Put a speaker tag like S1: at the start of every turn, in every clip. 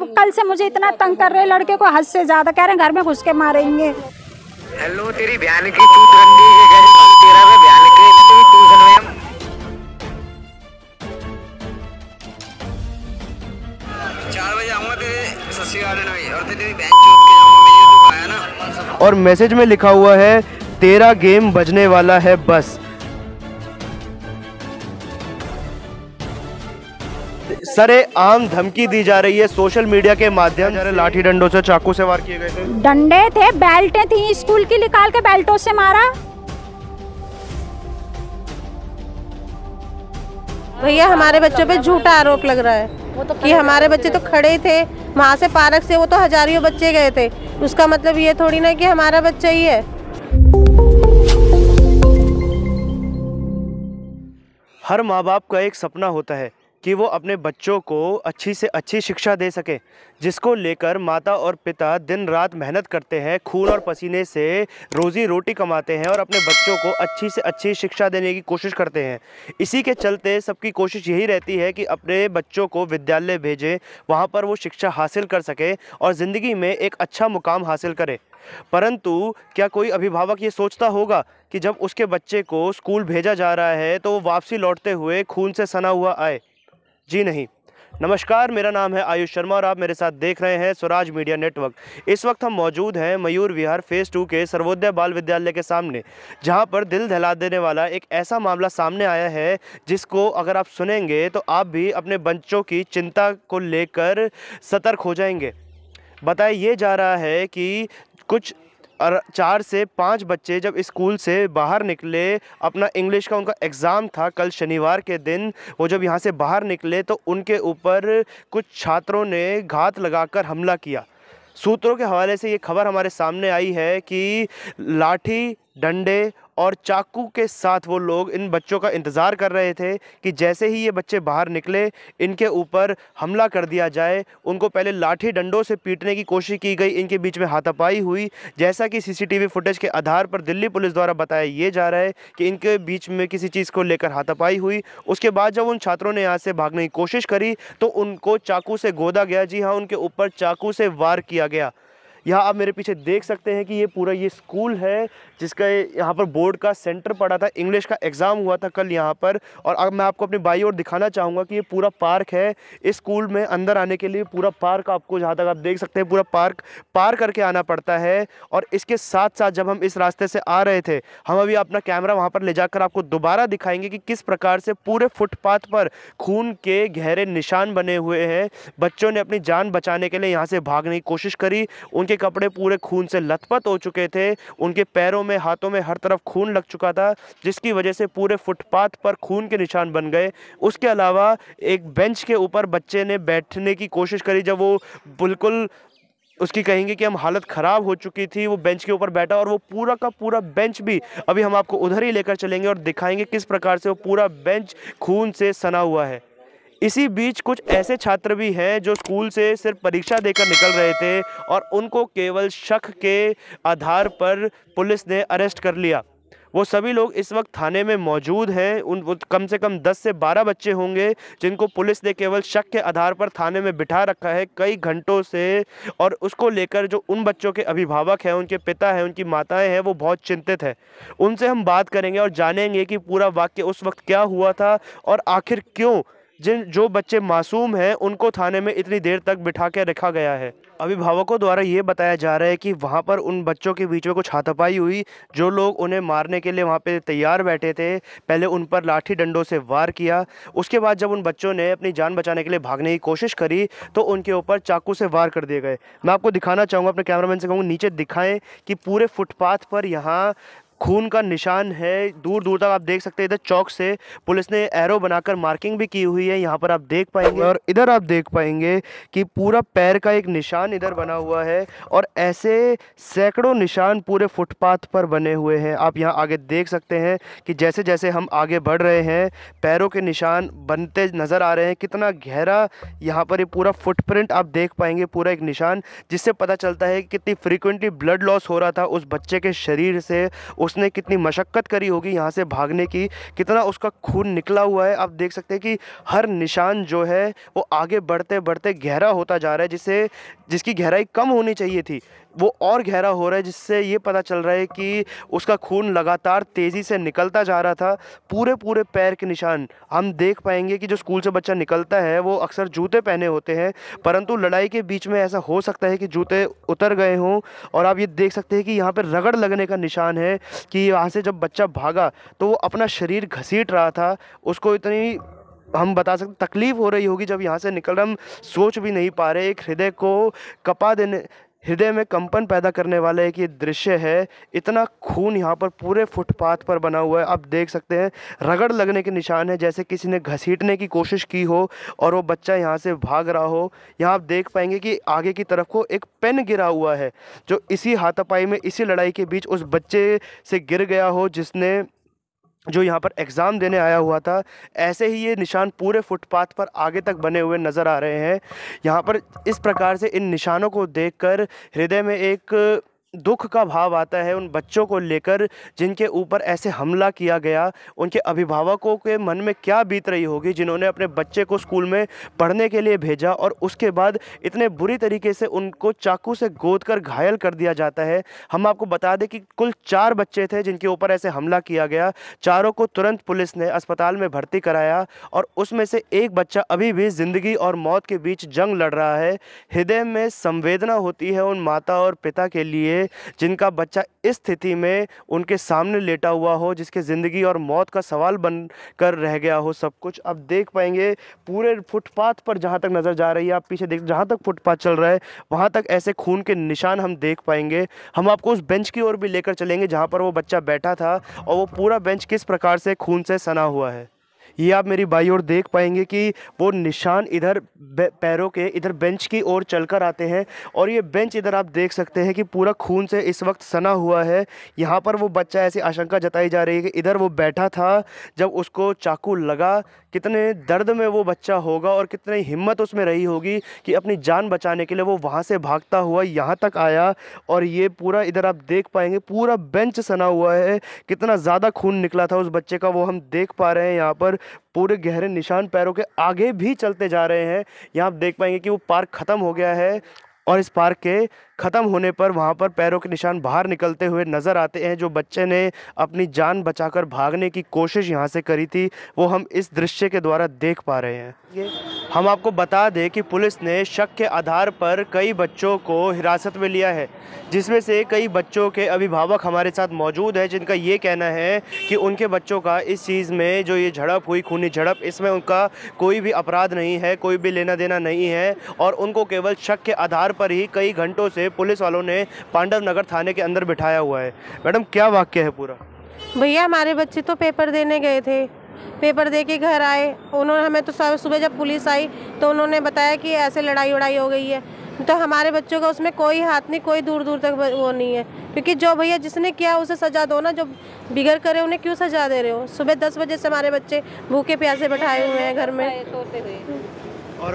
S1: अब कल से मुझे इतना तंग कर रहे लड़के को हद से ज्यादा कह रहे हैं घर में घुस के मारेंगे
S2: हेलो तेरी बयान की तू तू
S1: है
S3: और मैसेज में लिखा हुआ है तेरा गेम बजने वाला है बस सरे आम धमकी दी जा रही है सोशल मीडिया के माध्यम से लाठी डंडों से चाकू से वार किए गए थे डंडे थे बेल्टें थी स्कूल की निकाल के बेल्टों से मारा
S4: भैया हमारे बच्चों पे झूठा आरोप लग रहा है
S1: कि हमारे बच्चे तो
S4: खड़े थे वहाँ से पार्क से वो तो हजारियों बच्चे गए थे उसका मतलब ये थोड़ी ना कि हमारा बच्चा ही है
S3: हर माँ बाप का एक सपना होता है कि वो अपने बच्चों को अच्छी से अच्छी शिक्षा दे सके जिसको लेकर माता और पिता दिन रात मेहनत करते हैं खून और पसीने से रोज़ी रोटी कमाते हैं और अपने बच्चों को अच्छी से अच्छी शिक्षा देने की कोशिश करते हैं इसी के चलते सबकी कोशिश यही रहती है कि अपने बच्चों को विद्यालय भेजें वहाँ पर वो शिक्षा हासिल कर सके और ज़िंदगी में एक अच्छा मुकाम हासिल करें परंतु क्या कोई अभिभावक ये सोचता होगा कि जब उसके बच्चे को स्कूल भेजा जा रहा है तो वो वापसी लौटते हुए खून से सना हुआ आए जी नहीं नमस्कार मेरा नाम है आयुष शर्मा और आप मेरे साथ देख रहे हैं स्वराज मीडिया नेटवर्क इस वक्त हम मौजूद हैं मयूर विहार फेस टू के सर्वोदय बाल विद्यालय के सामने जहां पर दिल दहला देने वाला एक ऐसा मामला सामने आया है जिसको अगर आप सुनेंगे तो आप भी अपने बच्चों की चिंता को लेकर सतर्क हो जाएंगे बताया ये जा रहा है कि कुछ और चार से पाँच बच्चे जब स्कूल से बाहर निकले अपना इंग्लिश का उनका एग्ज़ाम था कल शनिवार के दिन वो जब यहाँ से बाहर निकले तो उनके ऊपर कुछ छात्रों ने घात लगाकर हमला किया सूत्रों के हवाले से ये खबर हमारे सामने आई है कि लाठी डंडे और चाकू के साथ वो लोग इन बच्चों का इंतज़ार कर रहे थे कि जैसे ही ये बच्चे बाहर निकले इनके ऊपर हमला कर दिया जाए उनको पहले लाठी डंडों से पीटने की कोशिश की गई इनके बीच में हाथापाई हुई जैसा कि सीसीटीवी फुटेज के आधार पर दिल्ली पुलिस द्वारा बताया ये जा रहा है कि इनके बीच में किसी चीज़ को लेकर हाथापाई हुई उसके बाद जब उन छात्रों ने यहाँ से भागने की कोशिश करी तो उनको चाकू से गोदा गया जी हाँ उनके ऊपर चाकू से वार किया गया यहाँ आप मेरे पीछे देख सकते हैं कि ये पूरा ये स्कूल है जिसका यहाँ पर बोर्ड का सेंटर पड़ा था इंग्लिश का एग्ज़ाम हुआ था कल यहाँ पर और अब मैं आपको अपने बाई और दिखाना चाहूँगा कि ये पूरा पार्क है इस स्कूल में अंदर आने के लिए पूरा पार्क आपको जहाँ तक आप देख सकते हैं पूरा पार्क पार करके आना पड़ता है और इसके साथ साथ जब हम इस रास्ते से आ रहे थे हम अभी अपना कैमरा वहाँ पर ले जाकर आपको दोबारा दिखाएंगे कि किस प्रकार से पूरे फुटपाथ पर खून के गहरे निशान बने हुए हैं बच्चों ने अपनी जान बचाने के लिए यहाँ से भागने की कोशिश करी उनके कपड़े पूरे खून से लथपथ हो चुके थे उनके पैरों में हाथों में हर तरफ खून लग चुका था जिसकी वजह से पूरे फुटपाथ पर खून के निशान बन गए उसके अलावा एक बेंच के ऊपर बच्चे ने बैठने की कोशिश करी जब वो बिल्कुल उसकी कहेंगे कि हम हालत ख़राब हो चुकी थी वो बेंच के ऊपर बैठा और वो पूरा का पूरा बेंच भी अभी हम आपको उधर ही लेकर चलेंगे और दिखाएंगे किस प्रकार से वो पूरा बेंच खून से सना हुआ है इसी बीच कुछ ऐसे छात्र भी हैं जो स्कूल से सिर्फ परीक्षा देकर निकल रहे थे और उनको केवल शक के आधार पर पुलिस ने अरेस्ट कर लिया वो सभी लोग इस वक्त थाने में मौजूद हैं उन कम से कम 10 से 12 बच्चे होंगे जिनको पुलिस ने केवल शक के आधार पर थाने में बिठा रखा है कई घंटों से और उसको लेकर जो उन बच्चों के अभिभावक हैं उनके पिता हैं उनकी माताएं हैं वो बहुत चिंतित हैं उनसे हम बात करेंगे और जानेंगे कि पूरा वाक्य उस वक्त क्या हुआ था और आखिर क्यों जिन जो बच्चे मासूम हैं उनको थाने में इतनी देर तक बिठा के रखा गया है अभिभावकों द्वारा ये बताया जा रहा है कि वहाँ पर उन बच्चों के बीच में कुछ हाथापाई हुई जो लोग उन्हें मारने के लिए वहाँ पे तैयार बैठे थे पहले उन पर लाठी डंडों से वार किया उसके बाद जब उन बच्चों ने अपनी जान बचाने के लिए भागने की कोशिश करी तो उनके ऊपर चाकू से वार कर दिए गए मैं आपको दिखाना चाहूँगा अपने कैमरामैन से कहूँगा नीचे दिखाएँ कि पूरे फुटपाथ पर यहाँ खून का निशान है दूर दूर तक आप देख सकते हैं इधर चौक से पुलिस ने एरो बनाकर मार्किंग भी की हुई है यहाँ पर आप देख पाएंगे और इधर आप देख पाएंगे कि पूरा पैर का एक निशान इधर बना हुआ है और ऐसे सैकड़ों निशान पूरे फुटपाथ पर बने हुए हैं आप यहाँ आगे देख सकते हैं कि जैसे जैसे हम आगे बढ़ रहे हैं पैरों के निशान बनते नज़र आ रहे हैं कितना गहरा यहाँ पर ये पूरा फुटप्रिंट आप देख पाएंगे पूरा एक निशान जिससे पता चलता है कि कितनी फ्रिक्वेंटली ब्लड लॉस हो रहा था उस बच्चे के शरीर से उस उसने कितनी मशक्क़त करी होगी यहाँ से भागने की कितना उसका खून निकला हुआ है आप देख सकते हैं कि हर निशान जो है वो आगे बढ़ते बढ़ते गहरा होता जा रहा है जिससे जिसकी गहराई कम होनी चाहिए थी वो और गहरा हो रहा है जिससे ये पता चल रहा है कि उसका खून लगातार तेज़ी से निकलता जा रहा था पूरे पूरे पैर के निशान हम देख पाएंगे कि जो स्कूल से बच्चा निकलता है वो अक्सर जूते पहने होते हैं परंतु लड़ाई के बीच में ऐसा हो सकता है कि जूते उतर गए हों और आप ये देख सकते हैं कि यहाँ पर रगड़ लगने का निशान है कि यहाँ से जब बच्चा भागा तो वो अपना शरीर घसीट रहा था उसको इतनी हम बता सकते तकलीफ़ हो रही होगी जब यहाँ से निकल हम सोच भी नहीं पा रहे एक हृदय को कपा देने हृदय में कंपन पैदा करने वाला एक ये दृश्य है इतना खून यहाँ पर पूरे फुटपाथ पर बना हुआ है आप देख सकते हैं रगड़ लगने के निशान है जैसे किसी ने घसीटने की कोशिश की हो और वो बच्चा यहाँ से भाग रहा हो यहाँ आप देख पाएंगे कि आगे की तरफ को एक पेन गिरा हुआ है जो इसी हाथापाई में इसी लड़ाई के बीच उस बच्चे से गिर गया हो जिसने जो यहाँ पर एग्ज़ाम देने आया हुआ था ऐसे ही ये निशान पूरे फुटपाथ पर आगे तक बने हुए नज़र आ रहे हैं यहाँ पर इस प्रकार से इन निशानों को देखकर हृदय में एक दुख का भाव आता है उन बच्चों को लेकर जिनके ऊपर ऐसे हमला किया गया उनके अभिभावकों के मन में क्या बीत रही होगी जिन्होंने अपने बच्चे को स्कूल में पढ़ने के लिए भेजा और उसके बाद इतने बुरी तरीके से उनको चाकू से गोद कर घायल कर दिया जाता है हम आपको बता दें कि कुल चार बच्चे थे जिनके ऊपर ऐसे हमला किया गया चारों को तुरंत पुलिस ने अस्पताल में भर्ती कराया और उसमें से एक बच्चा अभी भी ज़िंदगी और मौत के बीच जंग लड़ रहा है हृदय में संवेदना होती है उन माता और पिता के लिए जिनका बच्चा इस स्थिति में उनके सामने लेटा हुआ हो जिसके ज़िंदगी और मौत का सवाल बन कर रह गया हो सब कुछ अब देख पाएंगे पूरे फुटपाथ पर जहाँ तक नज़र जा रही है आप पीछे देख जहाँ तक फुटपाथ चल रहा है वहाँ तक ऐसे खून के निशान हम देख पाएंगे हम आपको उस बेंच की ओर भी लेकर चलेंगे जहाँ पर वो बच्चा बैठा था और वो पूरा बेंच किस प्रकार से खून से सना हुआ है ये आप मेरी बाई ओर देख पाएंगे कि वो निशान इधर पैरों के इधर बेंच की ओर चल कर आते हैं और ये बेंच इधर आप देख सकते हैं कि पूरा खून से इस वक्त सना हुआ है यहाँ पर वो बच्चा ऐसी आशंका जताई जा रही है कि इधर वो बैठा था जब उसको चाकू लगा कितने दर्द में वो बच्चा होगा और कितनी हिम्मत उसमें रही होगी कि अपनी जान बचाने के लिए वो वहाँ से भागता हुआ यहाँ तक आया और ये पूरा इधर आप देख पाएंगे पूरा बेंच सना हुआ है कितना ज़्यादा खून निकला था उस बच्चे का वो हम देख पा रहे हैं यहाँ पर पूरे गहरे निशान पैरों के आगे भी चलते जा रहे हैं यहाँ आप देख पाएंगे कि वो पार्क ख़त्म हो गया है और इस पार्क के ख़त्म होने पर वहाँ पर पैरों के निशान बाहर निकलते हुए नज़र आते हैं जो बच्चे ने अपनी जान बचाकर भागने की कोशिश यहाँ से करी थी वो हम इस दृश्य के द्वारा देख पा रहे हैं हम आपको बता दें कि पुलिस ने शक के आधार पर कई बच्चों को हिरासत में लिया है जिसमें से कई बच्चों के अभिभावक हमारे साथ मौजूद हैं जिनका ये कहना है कि उनके बच्चों का इस चीज़ में जो ये झड़प हुई खूनी झड़प इसमें उनका कोई भी अपराध नहीं है कोई भी लेना देना नहीं है और उनको केवल शक के आधार पर ही कई घंटों से पुलिस वालों ने पांडव नगर थाने के अंदर बिठाया हुआ है मैडम क्या वाक्य है पूरा
S4: भैया हमारे बच्चे तो पेपर देने गए थे पेपर दे के घर आए उन्होंने हमें तो सुबह जब पुलिस आई तो उन्होंने बताया कि ऐसे लड़ाई उड़ाई हो गई है तो हमारे बच्चों का उसमें कोई हाथ नहीं कोई दूर दूर तक वो नहीं है क्योंकि जो भैया जिसने किया उसे सजा दो ना जो बिगड़ करे उन्हें क्यों सजा दे रहे हो सुबह दस बजे से हमारे बच्चे भूखे प्यासे बैठाए हुए हैं घर में
S3: और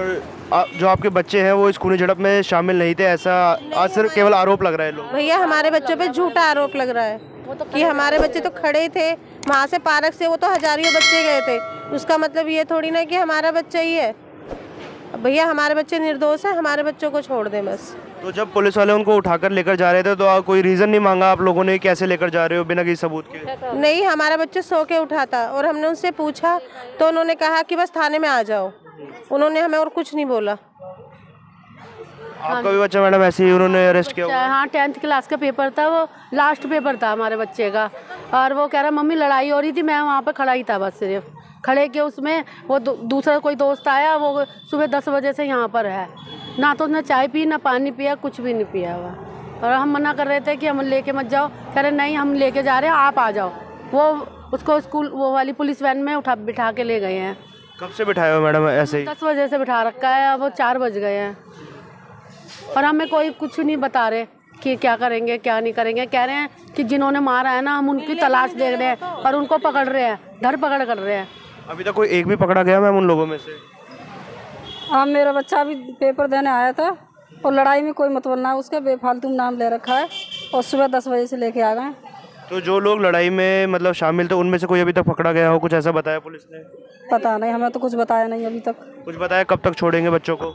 S3: जो आपके बच्चे हैं वो इस खूनी झड़प में शामिल नहीं थे ऐसा असर केवल आरोप लग रहा है लोग
S4: भैया हमारे बच्चों पे झूठा आरोप लग रहा है तो कि हमारे बच्चे तो खड़े ही थे वहाँ से पार्क से वो तो हजारियों बच्चे गए थे उसका मतलब ये थोड़ी ना कि हमारा बच्चा ही है भैया हमारे बच्चे निर्दोष है हमारे बच्चों को छोड़ दें बस
S3: तो जब पुलिस वाले उनको उठाकर लेकर जा रहे थे तो कोई रीज़न नहीं मांगा आप लोगों ने कैसे लेकर जा रहे हो बिना किसी सबूत
S4: के नहीं हमारा बच्चे सो के उठा था और हमने उनसे पूछा तो उन्होंने कहा कि बस थाने में आ जाओ उन्होंने हमें और कुछ नहीं बोला
S3: आपका भी बच्चा मैडम ऐसे ही उन्होंने अरेस्ट किया
S4: हाँ टेंथ क्लास का पेपर था वो लास्ट
S2: पेपर था हमारे बच्चे का और वो कह रहा मम्मी लड़ाई हो रही थी मैं वहाँ पर खड़ा ही था बस सिर्फ खड़े के उसमें वो दूसरा कोई दोस्त आया वो सुबह दस बजे से यहाँ पर है ना तो उसने चाय पी ना पानी पिया कुछ भी नहीं पिया हुआ और हम मना कर रहे थे कि हम लेके मत जाओ कह रहे नहीं हम लेके जा रहे हैं आप आ जाओ वो उसको स्कूल वो वाली पुलिस वैन में उठा बिठा के ले गए हैं
S3: कब से बिठाए हो मैडम ऐसे ही
S2: दस बजे से बिठा रखा है अब चार बज गए हैं और हमें कोई कुछ नहीं बता रहे कि क्या करेंगे क्या नहीं करेंगे कह रहे हैं कि जिन्होंने मारा है ना हम उनकी तलाश दे रहे हैं और उनको पकड़ रहे हैं धर पकड़ कर रहे हैं
S3: अभी तक कोई एक भी पकड़ा गया मैम उन लोगों में से
S1: हाँ मेरा बच्चा अभी पेपर देने आया था और लड़ाई में कोई मतलब ना उसका बेफालतू नाम ले रखा है और सुबह दस बजे से लेके आ गए
S3: तो जो लोग लड़ाई में मतलब शामिल थे उनमें से कोई अभी तक पकड़ा गया हो कुछ ऐसा बताया पुलिस ने
S1: पता नहीं हमें तो कुछ बताया नहीं अभी तक
S3: कुछ बताया कब तक छोड़ेंगे बच्चों को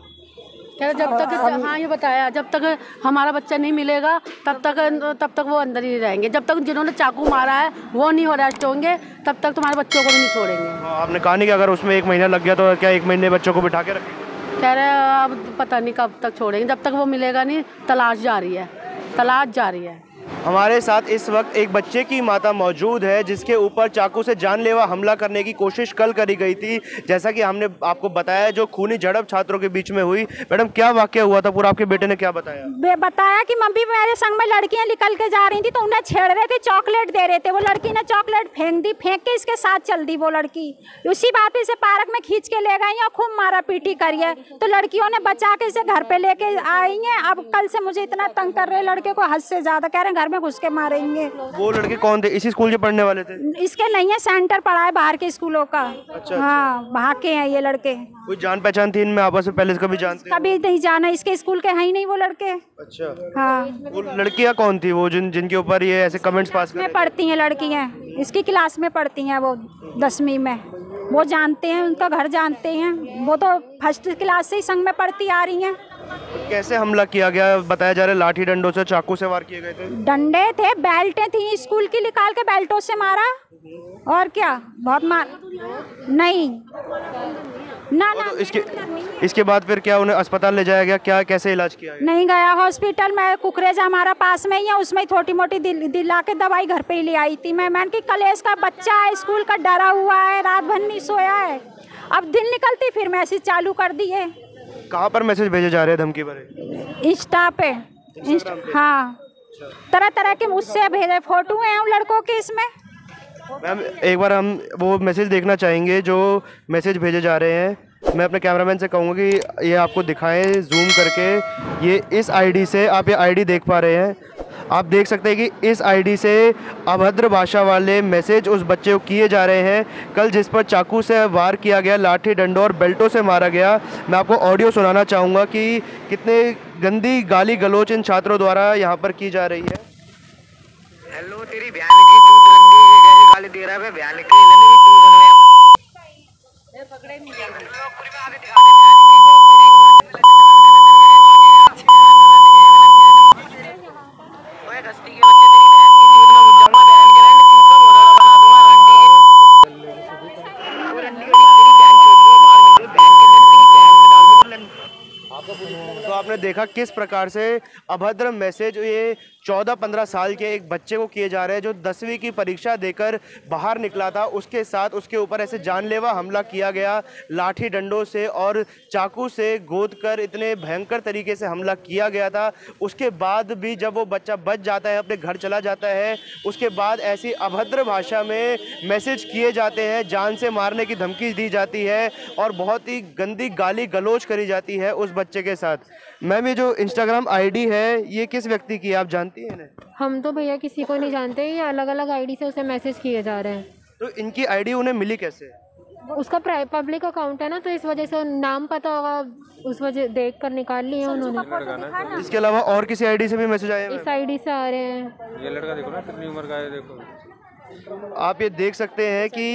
S1: कह जब
S2: हाँ, तक हाँ ये बताया जब तक हमारा बच्चा नहीं मिलेगा तब तक तब तक वो अंदर ही रहेंगे जब तक जिन्होंने चाकू मारा है वो नहीं हो रेस्ट होंगे तब तक तुम्हारे बच्चों को भी नहीं छोड़ेंगे
S3: हाँ, आपने कहा नहीं कि अगर उसमें एक महीना लग गया तो क्या एक महीने बच्चों को बिठा के रखेंगे
S2: कह रहे अब पता नहीं कब तक छोड़ेंगे जब तक वो मिलेगा नहीं तलाश जा रही है तलाश जा रही है
S3: हमारे साथ इस वक्त एक बच्चे की माता मौजूद है जिसके ऊपर चाकू से जानलेवा हमला करने की कोशिश कल करी गई थी जैसा कि हमने आपको बताया जो खूनी झड़प छात्रों के बीच में हुई मैडम क्या वाक्य हुआ था पूरा आपके बेटे ने क्या बताया
S1: बताया कि मम्मी मेरे संग में लड़कियां निकल के जा रही थी तो उन्हें छेड़ रहे थे चॉकलेट दे रहे थे वो लड़की ने चॉकलेट फेंक दी फेंक के इसके साथ चल दी वो लड़की उसी बात इसे पार्क में खींच के ले गई और खूब मारा पीटी करी है तो लड़कियों ने बचा के इसे घर पे लेके आई है अब कल से मुझे इतना तंग कर रहे लड़के को हद से ज्यादा कह रहे अपने घर में घुस के मारेंगे
S3: वो लड़के कौन थे इसी स्कूल के पढ़ने वाले थे
S1: इसके नहीं है सेंटर पढ़ा है बाहर के स्कूलों का अच्छा, अच्छा। हाँ भाग के हैं ये लड़के
S3: कोई जान पहचान थी इनमें आपस में पहले कभी जानते
S1: कभी नहीं जाना इसके स्कूल के है ही नहीं वो लड़के
S3: अच्छा
S1: हाँ वो
S3: लड़कियाँ कौन थी वो जिन जिनके ऊपर ये ऐसे कमेंट्स पास में
S1: पढ़ती है लड़कियाँ इसकी क्लास में पढ़ती हैं वो दसवीं में वो जानते हैं उनका घर जानते हैं वो तो फर्स्ट क्लास से ही संग में पढ़ती आ रही हैं
S3: कैसे हमला किया गया बताया जा रहा है लाठी डंडों से चाकू से वार किए गए थे
S1: डंडे थे बेल्टें थी स्कूल की निकाल के बेल्टों से मारा और क्या बहुत मार नहीं
S3: ना ना तो इसके इसके बाद फिर क्या उन्हें अस्पताल ले जाया गया क्या कैसे इलाज किया गया?
S1: नहीं गया हॉस्पिटल में कुकरेजा हमारा पास में ही है उसमें छोटी मोटी दिल, दिला के दवाई घर पे ही ले आई थी मैं मैंने कि कलेश का बच्चा है स्कूल का डरा हुआ है रात भर नहीं सोया है अब दिन निकलती फिर मैसेज चालू कर दिए
S3: कहाँ पर मैसेज भेजे जा रहे हैं धमकी भरे
S1: इंस्टा पे हाँ तरह तरह के उससे भेजे फोटो है उन लड़कों के इसमें
S3: मैम एक बार हम वो मैसेज देखना चाहेंगे जो मैसेज भेजे जा रहे हैं मैं अपने कैमरामैन से कहूँगा कि ये आपको दिखाएं जूम करके ये इस आईडी से आप ये आईडी देख पा रहे हैं आप देख सकते हैं कि इस आईडी से अभद्र भाषा वाले मैसेज उस बच्चे को किए जा रहे हैं कल जिस पर चाकू से वार किया गया लाठी डंडों और बेल्टों से मारा गया मैं आपको ऑडियो सुनाना चाहूँगा कि कितने गंदी गाली गलोच इन छात्रों द्वारा यहाँ पर की जा रही है
S2: हेलो तेरी की तो गाली दे रहा है की पकड़े नहीं
S3: देखा किस प्रकार से अभद्र मैसेज ये चौदह पंद्रह साल के एक बच्चे को किए जा रहे हैं जो दसवीं की परीक्षा देकर बाहर निकला था उसके साथ उसके ऊपर ऐसे जानलेवा हमला किया गया लाठी डंडों से और चाकू से गोद कर इतने भयंकर तरीके से हमला किया गया था उसके बाद भी जब वो बच्चा बच जाता है अपने घर चला जाता है उसके बाद ऐसी अभद्र भाषा में मैसेज किए जाते हैं जान से मारने की धमकी दी जाती है और बहुत ही गंदी गाली गलोच करी जाती है उस बच्चे के साथ मैम ये जो इंस्टाग्राम आईडी है ये किस व्यक्ति की है आप जानती हैं
S1: हम तो भैया किसी को नहीं जानते ये अलग अलग आईडी से उसे मैसेज किए जा रहे हैं
S3: तो इनकी आईडी उन्हें मिली कैसे
S1: उसका पब्लिक अकाउंट है ना तो इस वजह से नाम पता होगा उस वजह देख कर निकाल लिए उन्होंने इसके
S3: अलावा और किसी डी से भी मैसेज आए इस
S1: आईडी से आ रहे हैं
S3: ये लड़का देखो ना
S2: कितनी उम्र का है देखो
S3: आप ये देख सकते हैं कि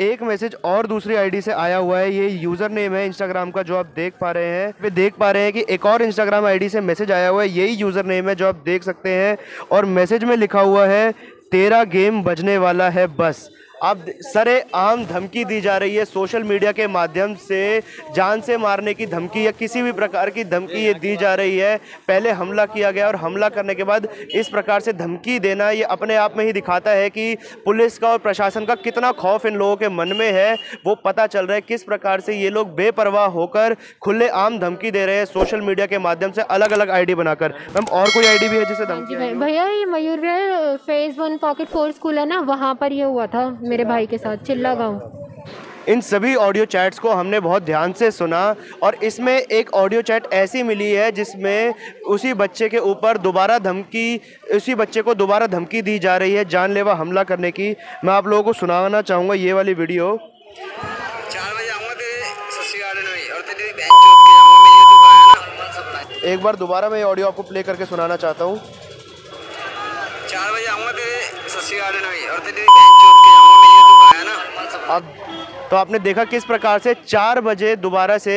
S3: एक मैसेज और दूसरी आईडी से आया हुआ है ये यूजर नेम है इंस्टाग्राम का जो आप देख पा रहे हैं वे देख पा रहे हैं कि एक और इंस्टाग्राम आईडी से मैसेज आया हुआ है यही यूजर नेम है जो आप देख सकते हैं और मैसेज में लिखा हुआ है तेरा गेम बजने वाला है बस अब सरे आम धमकी दी जा रही है सोशल मीडिया के माध्यम से जान से मारने की धमकी या किसी भी प्रकार की धमकी ये दी जा रही है पहले हमला किया गया और हमला करने के बाद इस प्रकार से धमकी देना ये अपने आप में ही दिखाता है कि पुलिस का और प्रशासन का कितना खौफ इन लोगों के मन में है वो पता चल रहा है किस प्रकार से ये लोग बेपरवाह होकर खुले आम धमकी दे रहे हैं सोशल मीडिया के माध्यम से अलग अलग डी बनाकर मैम और कोई डी भी है जिसे हाँ धमकी
S1: भैया ये Mayur phase one pocket four school है ना वहाँ पर ये हुआ था मेरे भाई के साथ चिल्ला गाँव
S3: इन सभी ऑडियो चैट्स को हमने बहुत ध्यान से सुना और इसमें एक ऑडियो चैट ऐसी मिली है जिसमें उसी बच्चे के ऊपर दोबारा धमकी उसी बच्चे को दोबारा धमकी दी जा रही है जानलेवा हमला करने की मैं आप लोगों को सुनाना चाहूँगा ये वाली वीडियो तो एक बार दोबारा मैं ये ऑडियो आपको प्ले करके सुनाना चाहता हूँ
S1: चार बजे आऊँगा तेरे सस्सी गार्डन में और तेरी अब
S3: तो आपने देखा किस प्रकार से चार बजे दोबारा से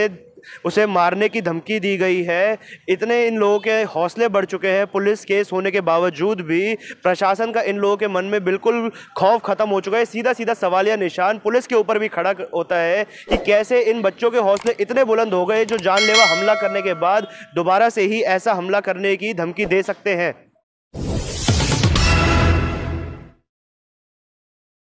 S3: उसे मारने की धमकी दी गई है इतने इन लोगों के हौसले बढ़ चुके हैं पुलिस केस होने के बावजूद भी प्रशासन का इन लोगों के मन में बिल्कुल खौफ खत्म हो चुका है सीधा सीधा सवाल या निशान पुलिस के ऊपर भी खड़ा होता है कि कैसे इन बच्चों के हौसले इतने बुलंद हो गए जो जानलेवा हमला करने के बाद दोबारा से ही ऐसा हमला करने की धमकी दे सकते हैं